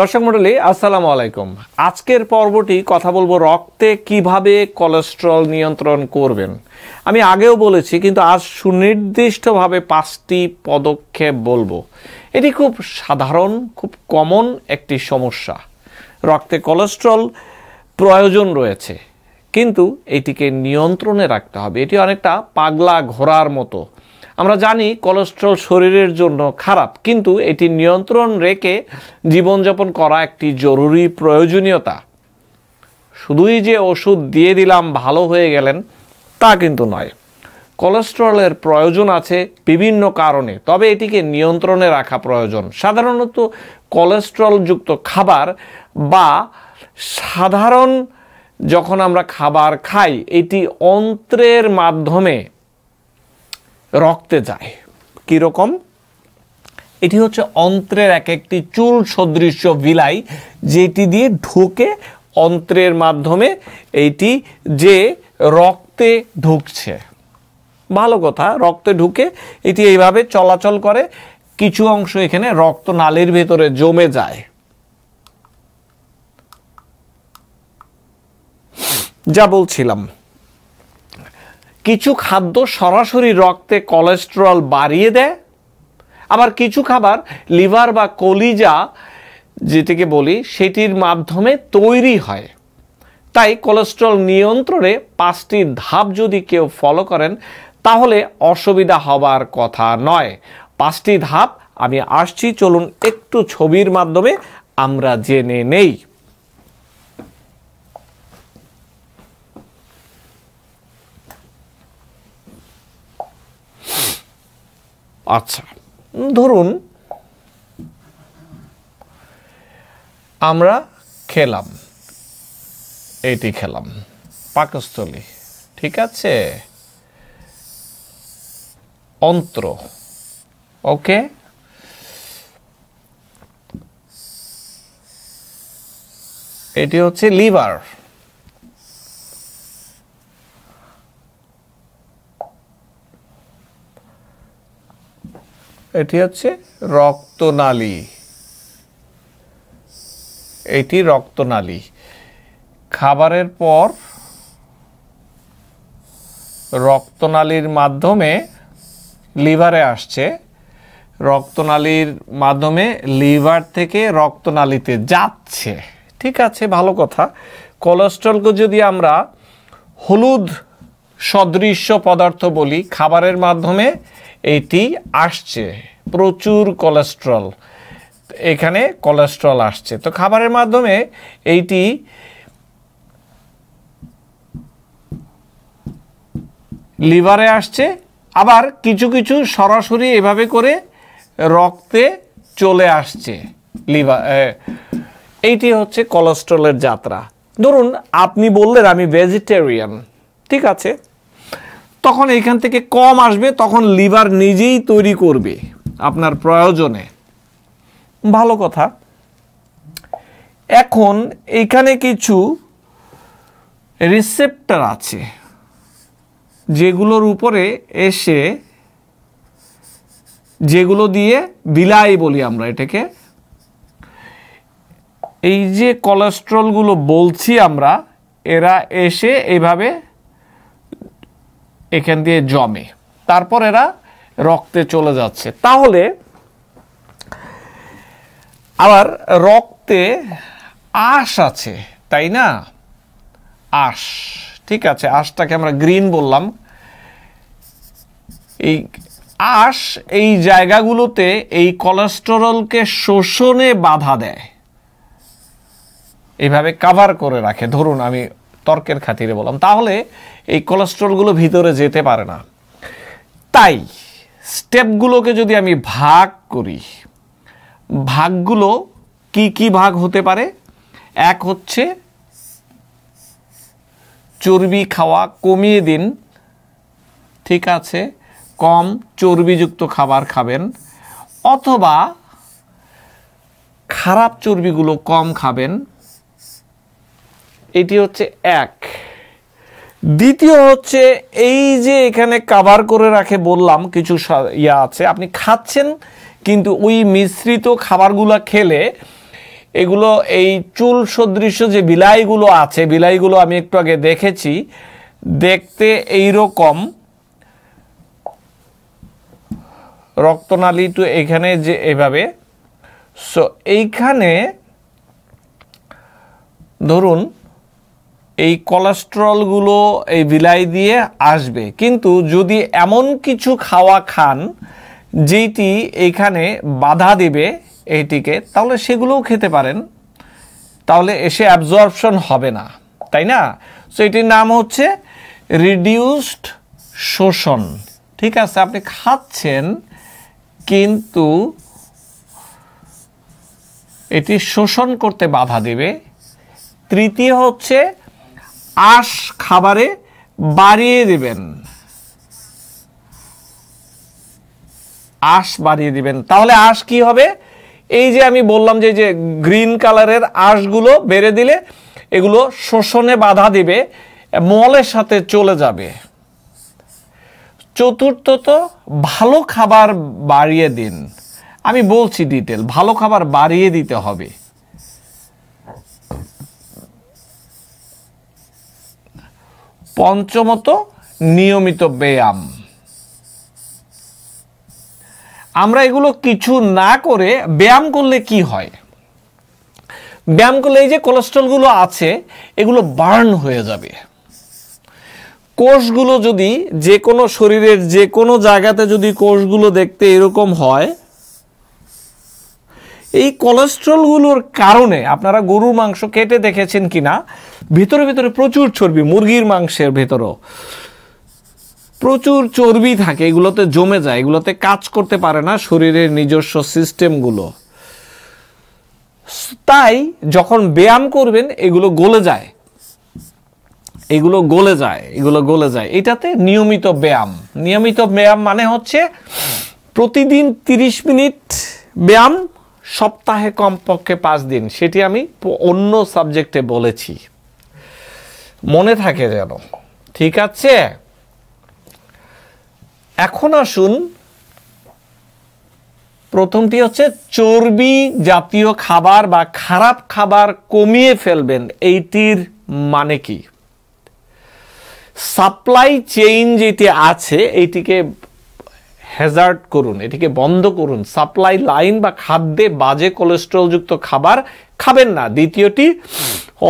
দর্শক মন্ডলী আসসালামু আলাইকুম আজকের পর্বটি কথা বলবো রক্তে কিভাবে কোলেস্ট্রল নিয়ন্ত্রণ করবেন আমি আগেও বলেছি কিন্তু আজ সুনির্দিষ্টভাবে পাঁচটি পদক্ষেপ বলবো এটি খুব সাধারণ খুব কমন একটি সমস্যা রক্তে কোলেস্ট্রল প্রয়োজন রয়েছে কিন্তু এটিকে নিয়ন্ত্রণে রাখতে হবে এটি অনেকটা পাগলা ঘোড়ার মতো আমরা জানি কোলেস্ট্রল শরীরের জন্য খারাপ কিন্তু এটি নিয়ন্ত্রণ রেখে জীবনযাপন করা একটি জরুরি প্রয়োজনীয়তা শুধুই যে ওষুধ দিয়ে দিলাম ভালো হয়ে গেলেন তা কিন্তু নয় কোলেস্ট্রলের প্রয়োজন আছে বিভিন্ন কারণে তবে এটিকে নিয়ন্ত্রণে রাখা প্রয়োজন সাধারণত কোলেস্ট্রলযুক্ত খাবার বা সাধারণ যখন আমরা খাবার খাই এটি অন্ত্রের মাধ্যমে রক্তে যায় কীরকম এটি হচ্ছে অন্ত্রের এক একটি চুল সদৃশ্য বিলাই যেটি দিয়ে ঢুকে অন্ত্রের মাধ্যমে এটি যে রক্তে ঢুকছে ভালো কথা রক্তে ঢুকে এটি এইভাবে চলাচল করে কিছু অংশ এখানে রক্ত নালীর ভেতরে জমে যায় যা বলছিলাম কিছু খাদ্য সরাসরি রক্তে কোলেস্টেরল বাড়িয়ে দেয় আবার কিছু খাবার লিভার বা কলিজা যেটিকে বলি সেটির মাধ্যমে তৈরি হয় তাই কোলেস্টেরল নিয়ন্ত্রণে পাঁচটি ধাপ যদি কেউ ফলো করেন তাহলে অসুবিধা হবার কথা নয় পাঁচটি ধাপ আমি আসছি চলুন একটু ছবির মাধ্যমে আমরা জেনে নেই আচ্ছা ধরুন আমরা খেলাম এটি খেলাম পাকস্থলী ঠিক আছে অন্ত্র ওকে এটি হচ্ছে লিভার এটি হচ্ছে রক্তনালী এটি রক্তনালী খাবারের পর রক্তনালীর মাধ্যমে লিভারে আসছে রক্তনালীর মাধ্যমে লিভার থেকে রক্তনালীতে যাচ্ছে ঠিক আছে ভালো কথা কোলেস্ট্রলকে যদি আমরা হলুদ সদৃশ্য পদার্থ বলি খাবারের মাধ্যমে এটি আসছে প্রচুর কোলেস্ট্রল এখানে কোলেস্ট্রল আসছে তো খাবারের মাধ্যমে এইটি লিভারে আসছে আবার কিছু কিছু সরাসরি এভাবে করে রক্তে চলে আসছে লিভার এইটি হচ্ছে কোলেস্ট্রলের যাত্রা ধরুন আপনি বললেন আমি ভেজিটেরিয়ান ঠিক আছে তখন এখান থেকে কম আসবে তখন লিভার নিজেই তৈরি করবে আপনার প্রয়োজনে ভালো কথা এখন এইখানে কিছু রিসেপ্টার আছে যেগুলোর উপরে এসে যেগুলো দিয়ে বিলাই বলি আমরা এটাকে এই যে কোলেস্ট্রলগুলো বলছি আমরা এরা এসে এইভাবে এখান দিয়ে জমে তারপর এরা রক্তে চলে যাচ্ছে তাহলে আবার রক্তে আশ আছে তাই না আশ ঠিক আছে আশটাকে আমরা গ্রিন বললাম এই আশ এই জায়গাগুলোতে এই কোলেস্টেরলকে শোষণে বাধা দেয় এভাবে কাভার করে রাখে ধরুন আমি তর্কের খাতিরে বললাম তাহলে এই কোলেস্ট্রলগুলো ভিতরে যেতে পারে না তাই স্টেপগুলোকে যদি আমি ভাগ করি ভাগগুলো কি কি ভাগ হতে পারে এক হচ্ছে চর্বি খাওয়া কমিয়ে দিন ঠিক আছে কম চর্বিযুক্ত খাবার খাবেন অথবা খারাপ চর্বিগুলো কম খাবেন এটি হচ্ছে এক দ্বিতীয় হচ্ছে এই যে এখানে কাভার করে রাখে বললাম কিছু ইয়া আছে আপনি খাচ্ছেন কিন্তু ওই মিশ্রিত খাবারগুলো খেলে এগুলো এই চুল সদৃশ্য যে বিলাইগুলো আছে বিলাইগুলো আমি একটু আগে দেখেছি দেখতে এই রকম রক্তনালী তো এখানে যে এভাবে সো এইখানে ধরুন এই কোলেস্ট্রলগুলো এই বিলাই দিয়ে আসবে কিন্তু যদি এমন কিছু খাওয়া খান যেটি এইখানে বাধা দেবে এইটিকে তাহলে সেগুলোও খেতে পারেন তাহলে এসে অ্যাবজর্পশন হবে না তাই না সো এটির নাম হচ্ছে রিডিউসড শোষণ ঠিক আছে আপনি খাচ্ছেন কিন্তু এটি শোষণ করতে বাধা দেবে তৃতীয় হচ্ছে আঁশ খাবারে বাড়িয়ে দেবেন আঁশ বাড়িয়ে দিবেন তাহলে আঁশ কি হবে এই যে আমি বললাম যে যে গ্রিন কালারের আঁশগুলো বেড়ে দিলে এগুলো শোষণে বাধা দিবে মলের সাথে চলে যাবে চতুর্থত ভালো খাবার বাড়িয়ে দিন আমি বলছি ডিটেল ভালো খাবার বাড়িয়ে দিতে হবে পঞ্চমত নিয়মিত ব্যায়াম আমরা এগুলো কিছু না করে ব্যায়াম করলে কি হয় ব্যায়াম করলে এই যে কোলেস্ট্রলগুলো আছে এগুলো বার্ন হয়ে যাবে কোষগুলো যদি যে কোনো শরীরের যে কোনো জায়গাতে যদি কোষগুলো দেখতে এরকম হয় এই কোলেস্ট্রলগুলোর কারণে আপনারা গরুর মাংস কেটে দেখেছেন কি না ভিতরে ভিতরে প্রচুর চর্বি মুরগির মাংসের ভেতরও প্রচুর চর্বি থাকে এগুলোতে জমে যায় এগুলোতে কাজ করতে পারে না শরীরের নিজস্ব সিস্টেমগুলো তাই যখন ব্যায়াম করবেন এগুলো গলে যায় এগুলো গলে যায় এগুলো গলে যায় এটাতে নিয়মিত ব্যায়াম নিয়মিত ব্যায়াম মানে হচ্ছে প্রতিদিন ৩০ মিনিট ব্যায়াম সপ্তাহে কমপক্ষে পাঁচ দিন সেটি আমি অন্য সাবজেক্টে বলেছি মনে থাকে যেন ঠিক আছে এখন আসুন প্রথমটি হচ্ছে চর্বি জাতীয় খাবার বা খারাপ খাবার কমিয়ে ফেলবেন এইটির মানে কি সাপ্লাই চেইন যেটি আছে এইটিকে হ্যাজার্ড করুন এটিকে বন্ধ করুন সাপ্লাই লাইন বা খাদ্যে বাজে কোলেস্ট্রলযুক্ত খাবার খাবেন না দ্বিতীয়টি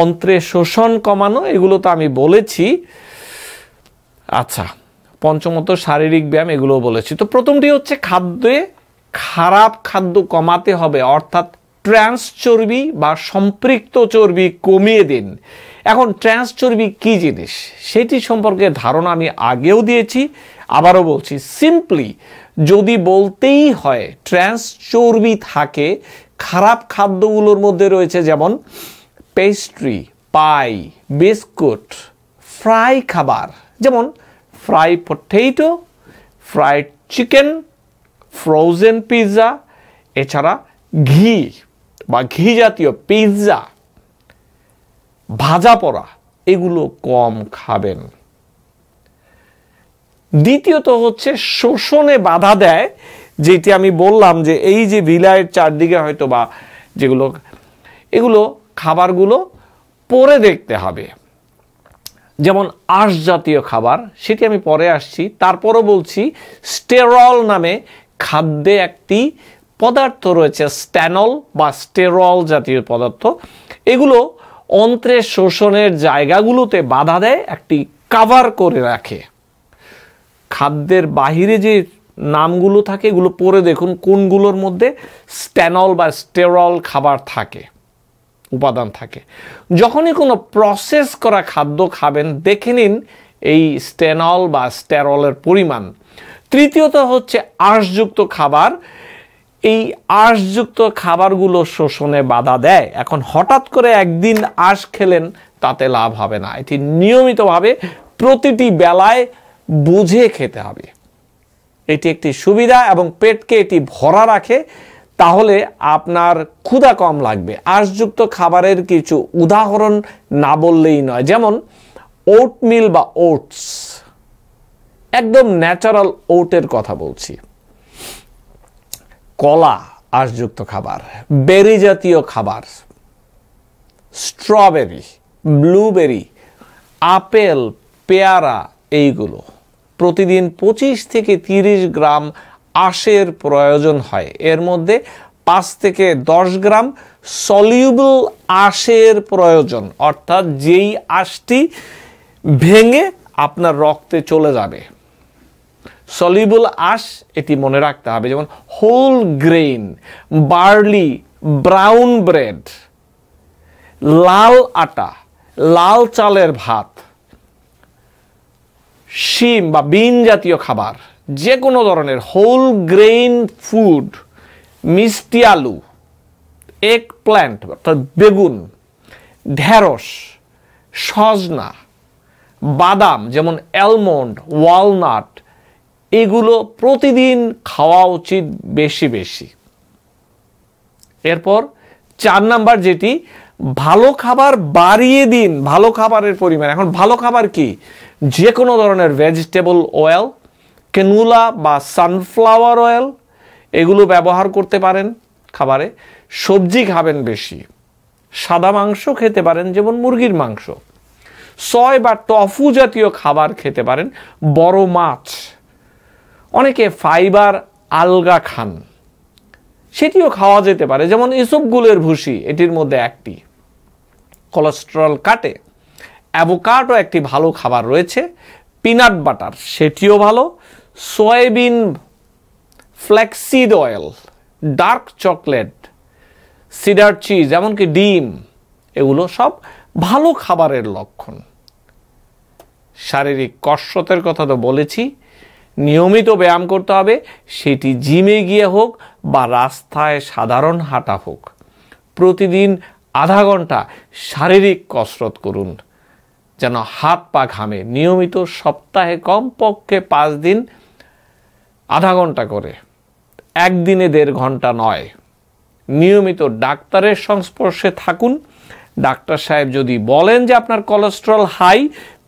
অন্ত্রে শোষণ কমানো এগুলো তো আমি বলেছি আচ্ছা পঞ্চমত শারীরিক ব্যায়াম এগুলোও বলেছি তো প্রথমটি হচ্ছে খাদ্যে খারাপ খাদ্য কমাতে হবে অর্থাৎ ট্রান্স চর্বি বা সম্পৃক্ত চর্বি কমিয়ে দিন এখন ট্রান্স চর্বি কী জিনিস সেটি সম্পর্কে ধারণা আমি আগেও দিয়েছি আবারও বলছি সিম্পলি যদি বলতেই হয় ট্রান্স চর্বি থাকে খারাপ খাদ্যগুলোর মধ্যে রয়েছে যেমন পেস্ট্রি পাই বিস্কুট ফ্রাই খাবার যেমন fry potato fried chicken frozen pizza এছাড়া ঘি বা ঘি জাতীয় পিৎজা ভাজা পড়া এগুলো কম খাবেন দ্বিতীয়ত হচ্ছে শোষণে বাধা দেয় যেটি আমি বললাম যে এই যে ভিলায়ের চারদিকে হয়তো বা যেগুলো এগুলো খাবারগুলো পরে দেখতে হবে যেমন আঁশ জাতীয় খাবার সেটি আমি পরে আসছি তারপরও বলছি স্টেরল নামে খাদ্যে একটি পদার্থ রয়েছে স্ট্যানল বা স্টেরল জাতীয় পদার্থ এগুলো অন্ত্রের শোষণের জায়গাগুলোতে বাধা দেয় একটি কাভার করে রাখে খাদ্যের বাহিরে যে নামগুলো থাকে এগুলো পরে দেখুন কোনগুলোর মধ্যে স্ট্যানল বা স্টেরল খাবার থাকে উপাদান থাকে যখনই কোনো প্রসেস করা খাদ্য খাবেন দেখে নিন এই স্টেনল বা স্টেরলের পরিমাণ তৃতীয়ত হচ্ছে আঁশযুক্ত খাবার এই আঁশযুক্ত খাবারগুলো শোষণে বাধা দেয় এখন হঠাৎ করে একদিন আঁশ খেলেন তাতে লাভ হবে না এটি নিয়মিতভাবে প্রতিটি বেলায় বুঝে খেতে হবে এটি একটি সুবিধা এবং পেটকে এটি ভরা রাখে তাহলে আপনার ক্ষুধা কম লাগবে আঁশযুক্ত খাবারের কিছু উদাহরণ না বললেই নয় যেমন ওটমিল বা ওটস একদম ন্যাচারাল ওটের কথা বলছি কলা আঁশযুক্ত খাবার বেরি জাতীয় খাবার স্ট্রবেরি ব্লুবেরি আপেল পেয়ারা এইগুলো প্রতিদিন ২৫ থেকে ৩০ গ্রাম আশের প্রয়োজন হয় এর মধ্যে পাঁচ থেকে দশ গ্রাম সলিউবল আশের প্রয়োজন অর্থাৎ যেই আশটি ভেঙে আপনার রক্তে চলে যাবে সলিউবল আশ এটি মনে রাখতে হবে যেমন whole grain barley brown bread লাল আটা লাল চালের ভাত শিম বা বিন জাতীয় খাবার যে কোনো ধরনের হোল গ্রেইন ফুড মিষ্টি আলু এগ প্ল্যান্ট অর্থাৎ বেগুন ঢ্যাঁড়স সজনা বাদাম যেমন অ্যালমন্ড ওয়ালনাট এগুলো প্রতিদিন খাওয়া উচিত বেশি বেশি এরপর চার নাম্বার যেটি ভালো খাবার বাড়িয়ে দিন ভালো খাবারের পরিমাণ এখন ভালো খাবার কি যে কোনো ধরনের ভেজিটেবল অয়েল কেনুলা বা সানফ্লাওয়ার অয়েল এগুলো ব্যবহার করতে পারেন খাবারে সবজি খাবেন বেশি সাদা মাংস খেতে পারেন যেমন মুরগির মাংস সয় বা টফু জাতীয় খাবার খেতে পারেন বড় মাছ অনেকে ফাইবার আলগা খান সেটিও খাওয়া যেতে পারে যেমন ইসবগুলের ভুসি এটির মধ্যে একটি কোলেস্টেরল কাটে অ্যাভোকাডো একটি ভালো খাবার রয়েছে পিনাট বাটার সেটিও ভালো soybean flaxseed oil dark chocolate cheddar cheese এমনকি ডিম এগুলো সব ভালো খাবারের লক্ষণ শারীরিক কসরতের কথা তো বলেছি নিয়মিত ব্যায়াম করতে হবে সেটি জিমে গিয়ে হোক বা রাস্তায় সাধারণ হাঁটা হোক প্রতিদিন আধা ঘন্টা শারীরিক কসরত করুন যেন হাত পা ঘামে নিয়মিত সপ্তাহে কমপক্ষে পাঁচ দিন আধা ঘন্টা করে একদিনে দেড় ঘন্টা নয় নিয়মিত ডাক্তারের সংস্পর্শে থাকুন ডাক্তার সাহেব যদি বলেন যে আপনার কোলেস্ট্রল হাই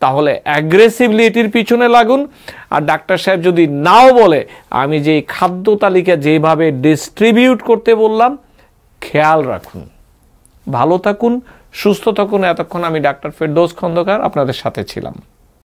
তাহলে অ্যাগ্রেসিভলি এটির পিছনে লাগুন আর ডাক্তার সাহেব যদি নাও বলে আমি যেই খাদ্য তালিকা যেভাবে ডিস্ট্রিবিউট করতে বললাম খেয়াল রাখুন ভালো থাকুন সুস্থ থাকুন এতক্ষণ আমি ডাক্তার ফেরদৌস খন্দকার আপনাদের সাথে ছিলাম